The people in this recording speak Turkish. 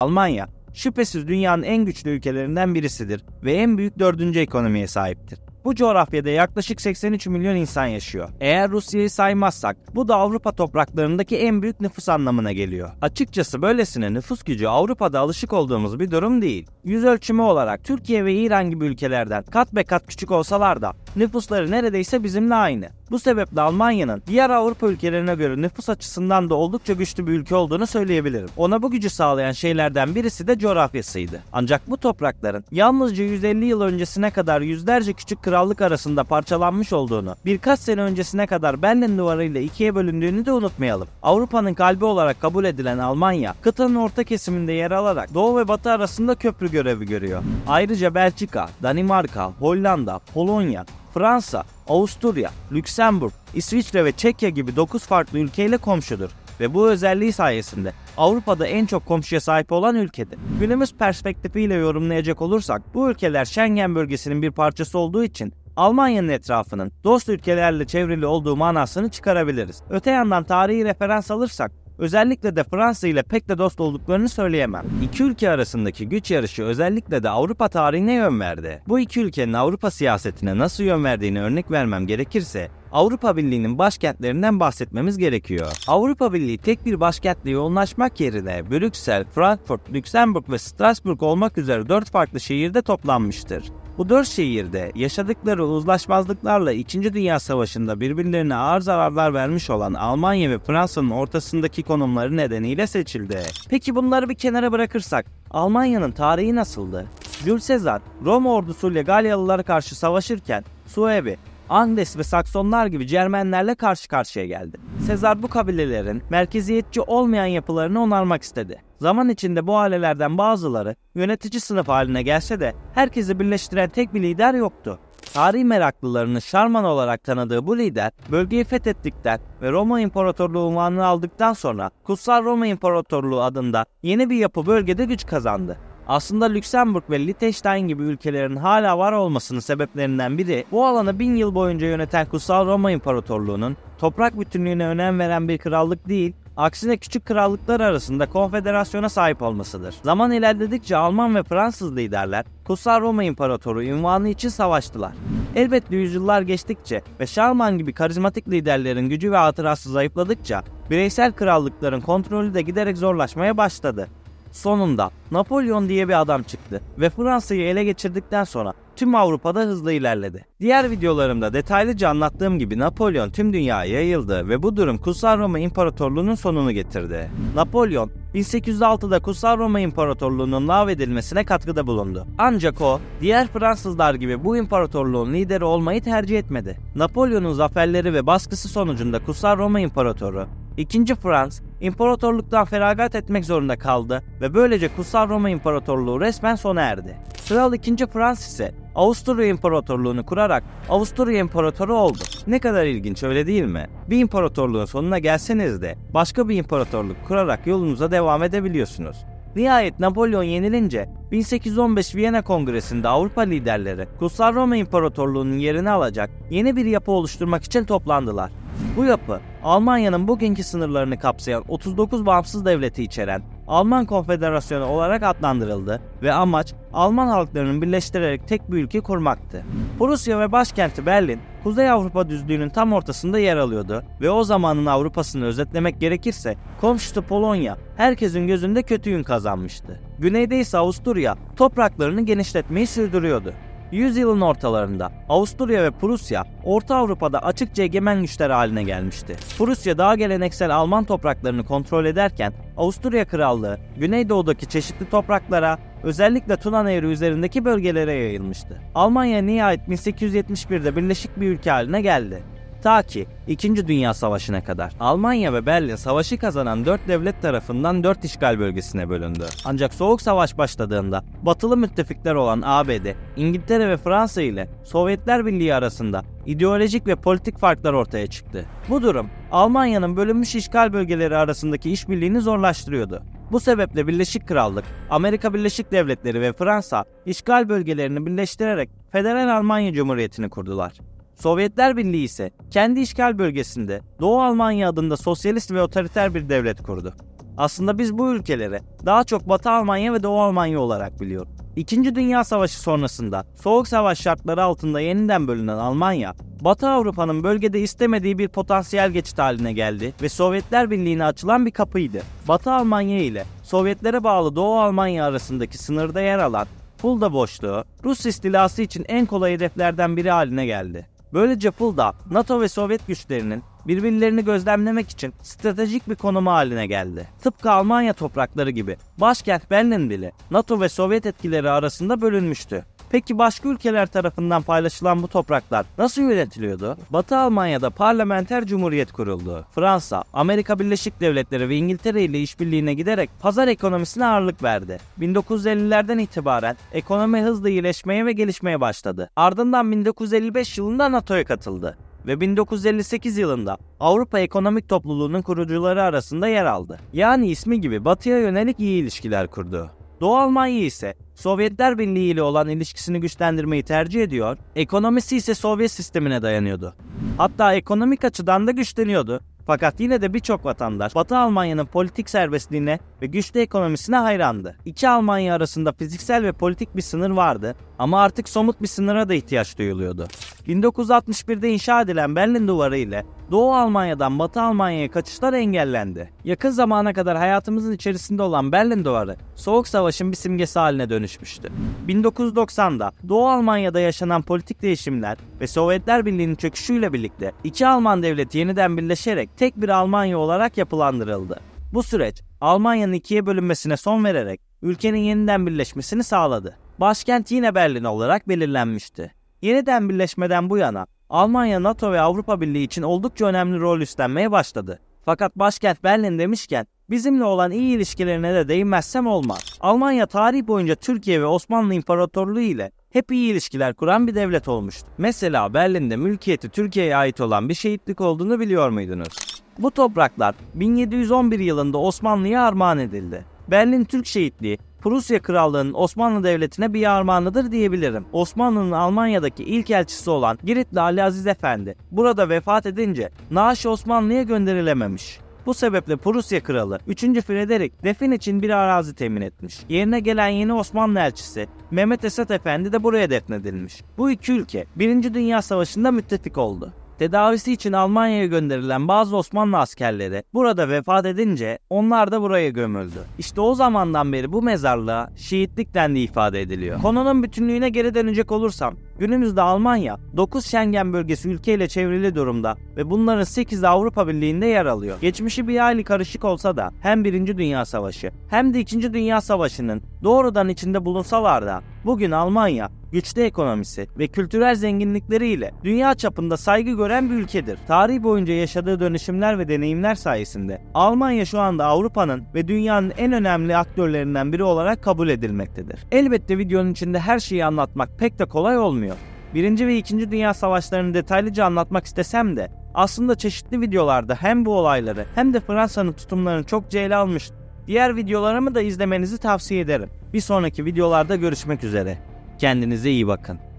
Almanya, şüphesiz dünyanın en güçlü ülkelerinden birisidir ve en büyük dördüncü ekonomiye sahiptir. Bu coğrafyada yaklaşık 83 milyon insan yaşıyor. Eğer Rusya'yı saymazsak bu da Avrupa topraklarındaki en büyük nüfus anlamına geliyor. Açıkçası böylesine nüfus gücü Avrupa'da alışık olduğumuz bir durum değil. Yüz ölçümü olarak Türkiye ve İran gibi ülkelerden kat be kat küçük olsalar da nüfusları neredeyse bizimle aynı. Bu sebeple Almanya'nın diğer Avrupa ülkelerine göre nüfus açısından da oldukça güçlü bir ülke olduğunu söyleyebilirim. Ona bu gücü sağlayan şeylerden birisi de coğrafyasıydı. Ancak bu toprakların yalnızca 150 yıl öncesine kadar yüzlerce küçük krallık arasında parçalanmış olduğunu, birkaç sene öncesine kadar Berlin duvarı ile ikiye bölündüğünü de unutmayalım. Avrupa'nın kalbi olarak kabul edilen Almanya, kıtanın orta kesiminde yer alarak doğu ve batı arasında köprü görevi görüyor. Ayrıca Belçika, Danimarka, Hollanda, Polonya, Fransa, Avusturya, Lüksemburg, İsviçre ve Çekya gibi 9 farklı ülkeyle komşudur ve bu özelliği sayesinde Avrupa'da en çok komşuya sahip olan ülkedir. Günümüz perspektifiyle yorumlayacak olursak bu ülkeler Schengen bölgesinin bir parçası olduğu için Almanya'nın etrafının dost ülkelerle çevrili olduğu manasını çıkarabiliriz. Öte yandan tarihi referans alırsak Özellikle de Fransa ile pek de dost olduklarını söyleyemem. İki ülke arasındaki güç yarışı özellikle de Avrupa tarihine yön verdi. Bu iki ülkenin Avrupa siyasetine nasıl yön verdiğini örnek vermem gerekirse Avrupa Birliği'nin başkentlerinden bahsetmemiz gerekiyor. Avrupa Birliği tek bir başkentle yoğunlaşmak yerine Brüksel, Frankfurt, Lüksemburg ve Strasbourg olmak üzere dört farklı şehirde toplanmıştır. Bu dört şehirde yaşadıkları uzlaşmazlıklarla 2. Dünya Savaşı'nda birbirlerine ağır zararlar vermiş olan Almanya ve Fransa'nın ortasındaki konumları nedeniyle seçildi. Peki bunları bir kenara bırakırsak Almanya'nın tarihi nasıldı? Jules Caesar, Roma ordusuyla Galyalılara karşı savaşırken Suevi, Angles ve Saksonlar gibi Cermenlerle karşı karşıya geldi. Sezar bu kabilelerin merkeziyetçi olmayan yapılarını onarmak istedi. Zaman içinde bu ailelerden bazıları yönetici sınıf haline gelse de herkesi birleştiren tek bir lider yoktu. Tarih meraklılarının Şarman olarak tanıdığı bu lider, bölgeyi fethettikten ve Roma İmparatorluğu unvanını aldıktan sonra Kutsal Roma İmparatorluğu adında yeni bir yapı bölgede güç kazandı. Aslında Lüksemburg ve Liechtenstein gibi ülkelerin hala var olmasının sebeplerinden biri bu alanı bin yıl boyunca yöneten Kutsal Roma İmparatorluğu'nun toprak bütünlüğüne önem veren bir krallık değil, aksine küçük krallıklar arasında konfederasyona sahip olmasıdır. Zaman ilerledikçe Alman ve Fransız liderler Kutsal Roma İmparatoru ünvanı için savaştılar. Elbette yüzyıllar geçtikçe ve Şarman gibi karizmatik liderlerin gücü ve hatırası zayıfladıkça bireysel krallıkların kontrolü de giderek zorlaşmaya başladı. Sonunda Napolyon diye bir adam çıktı ve Fransa'yı ele geçirdikten sonra tüm Avrupa'da hızlı ilerledi. Diğer videolarımda detaylıca anlattığım gibi Napolyon tüm dünyaya yayıldı ve bu durum Kutsal Roma İmparatorluğu'nun sonunu getirdi. Napolyon 1806'da Kutsal Roma İmparatorluğu'nun lağvedilmesine katkıda bulundu. Ancak o, diğer Fransızlar gibi bu imparatorluğun lideri olmayı tercih etmedi. Napolyon'un zaferleri ve baskısı sonucunda Kutsal Roma İmparatoru 2. Frans İmparatorluktan feragat etmek zorunda kaldı ve böylece Kutsal Roma İmparatorluğu resmen sona erdi. Kral II. Francis ise Avusturya İmparatorluğunu kurarak Avusturya İmparatoru oldu. Ne kadar ilginç öyle değil mi? Bir imparatorluğun sonuna gelseniz de başka bir imparatorluk kurarak yolunuza devam edebiliyorsunuz. Nihayet Napolyon yenilince 1815 Viyana Kongresi'nde Avrupa liderleri Kutsal Roma İmparatorluğu'nun yerini alacak yeni bir yapı oluşturmak için toplandılar. Bu yapı Almanya'nın bugünkü sınırlarını kapsayan 39 bağımsız devleti içeren Alman Konfederasyonu olarak adlandırıldı ve amaç Alman halklarının birleştirerek tek bir ülke kurmaktı. Prusya ve başkenti Berlin, Kuzey Avrupa düzlüğünün tam ortasında yer alıyordu ve o zamanın Avrupa'sını özetlemek gerekirse komşusu Polonya herkesin gözünde kötü yün kazanmıştı. Güneyde ise Avusturya topraklarını genişletmeyi sürdürüyordu. Yüzyılın ortalarında Avusturya ve Prusya Orta Avrupa'da açıkça egemen güçler haline gelmişti. Prusya daha geleneksel Alman topraklarını kontrol ederken Avusturya Krallığı Güneydoğu'daki çeşitli topraklara özellikle Tuna Nehri üzerindeki bölgelere yayılmıştı. Almanya nihayet 1871'de birleşik bir ülke haline geldi. Ta ki 2. Dünya Savaşı'na kadar Almanya ve Berlin savaşı kazanan 4 devlet tarafından 4 işgal bölgesine bölündü. Ancak Soğuk Savaş başladığında batılı müttefikler olan ABD, İngiltere ve Fransa ile Sovyetler Birliği arasında ideolojik ve politik farklar ortaya çıktı. Bu durum Almanya'nın bölünmüş işgal bölgeleri arasındaki işbirliğini zorlaştırıyordu. Bu sebeple Birleşik Krallık, Amerika Birleşik Devletleri ve Fransa işgal bölgelerini birleştirerek Federal Almanya Cumhuriyeti'ni kurdular. Sovyetler Birliği ise kendi işgal bölgesinde Doğu Almanya adında sosyalist ve otoriter bir devlet kurdu. Aslında biz bu ülkeleri daha çok Batı Almanya ve Doğu Almanya olarak biliyoruz. İkinci Dünya Savaşı sonrasında Soğuk Savaş şartları altında yeniden bölünen Almanya, Batı Avrupa'nın bölgede istemediği bir potansiyel geçit haline geldi ve Sovyetler Birliği'ne açılan bir kapıydı. Batı Almanya ile Sovyetlere bağlı Doğu Almanya arasındaki sınırda yer alan Fulda boşluğu Rus istilası için en kolay hedeflerden biri haline geldi. Böylece Fulda, NATO ve Sovyet güçlerinin birbirlerini gözlemlemek için stratejik bir konuma haline geldi. Tıpkı Almanya toprakları gibi başkent Berlin bile NATO ve Sovyet etkileri arasında bölünmüştü. Peki başka ülkeler tarafından paylaşılan bu topraklar nasıl yönetiliyordu? Batı Almanya'da parlamenter cumhuriyet kuruldu. Fransa, Amerika Birleşik Devletleri ve İngiltere ile işbirliğine giderek pazar ekonomisine ağırlık verdi. 1950'lerden itibaren ekonomi hızla iyileşmeye ve gelişmeye başladı. Ardından 1955 yılında NATO'ya katıldı ve 1958 yılında Avrupa Ekonomik Topluluğu'nun kurucuları arasında yer aldı. Yani ismi gibi batıya yönelik iyi ilişkiler kurdu. Doğu Almanya ise Sovyetler Birliği ile olan ilişkisini güçlendirmeyi tercih ediyor, ekonomisi ise Sovyet sistemine dayanıyordu. Hatta ekonomik açıdan da güçleniyordu. Fakat yine de birçok vatandaş Batı Almanya'nın politik serbestliğine ve güçlü ekonomisine hayrandı. İki Almanya arasında fiziksel ve politik bir sınır vardı ama artık somut bir sınıra da ihtiyaç duyuluyordu. 1961'de inşa edilen Berlin Duvarı ile Doğu Almanya'dan Batı Almanya'ya kaçışlar engellendi. Yakın zamana kadar hayatımızın içerisinde olan Berlin Duvarı, Soğuk Savaş'ın bir simgesi haline dönüşmüştü. 1990'da Doğu Almanya'da yaşanan politik değişimler ve Sovyetler Birliği'nin çöküşüyle birlikte iki Alman devleti yeniden birleşerek tek bir Almanya olarak yapılandırıldı. Bu süreç Almanya'nın ikiye bölünmesine son vererek ülkenin yeniden birleşmesini sağladı. Başkent yine Berlin olarak belirlenmişti. Yeniden birleşmeden bu yana Almanya NATO ve Avrupa Birliği için oldukça önemli rol üstlenmeye başladı. Fakat başkent Berlin demişken bizimle olan iyi ilişkilerine de değinmezsem olmaz. Almanya tarih boyunca Türkiye ve Osmanlı İmparatorluğu ile hep iyi ilişkiler kuran bir devlet olmuştu. Mesela Berlin'de mülkiyeti Türkiye'ye ait olan bir şehitlik olduğunu biliyor muydunuz? Bu topraklar 1711 yılında Osmanlı'ya armağan edildi. Berlin Türk Şehitliği Prusya Krallığı'nın Osmanlı Devleti'ne bir armağanıdır diyebilirim. Osmanlı'nın Almanya'daki ilk elçisi olan Giritli Ali Aziz Efendi burada vefat edince naaş Osmanlı'ya gönderilememiş. Bu sebeple Prusya kralı 3. Frederick defin için bir arazi temin etmiş. Yerine gelen yeni Osmanlı elçisi Mehmet Esat Efendi de buraya defnedilmiş. Bu iki ülke 1. Dünya Savaşı'nda müttefik oldu. Tedavisi için Almanya'ya gönderilen bazı Osmanlı askerleri burada vefat edince onlar da buraya gömüldü. İşte o zamandan beri bu mezarlığa Şiitlik dendiği ifade ediliyor. Konunun bütünlüğüne geri dönecek olursam günümüzde Almanya 9 Schengen bölgesi ülkeyle çevrili durumda ve bunların 8 Avrupa Birliği'nde yer alıyor. Geçmişi bir hayli karışık olsa da hem 1. Dünya Savaşı hem de 2. Dünya Savaşı'nın doğrudan içinde bulunsalar da Bugün Almanya güçlü ekonomisi ve kültürel zenginlikleriyle dünya çapında saygı gören bir ülkedir. Tarih boyunca yaşadığı dönüşümler ve deneyimler sayesinde Almanya şu anda Avrupa'nın ve dünyanın en önemli aktörlerinden biri olarak kabul edilmektedir. Elbette videonun içinde her şeyi anlatmak pek de kolay olmuyor. Birinci ve İkinci Dünya Savaşlarını detaylıca anlatmak istesem de aslında çeşitli videolarda hem bu olayları hem de Fransa'nın tutumlarını çok ele almıştım. Diğer videolarımı da izlemenizi tavsiye ederim. Bir sonraki videolarda görüşmek üzere. Kendinize iyi bakın.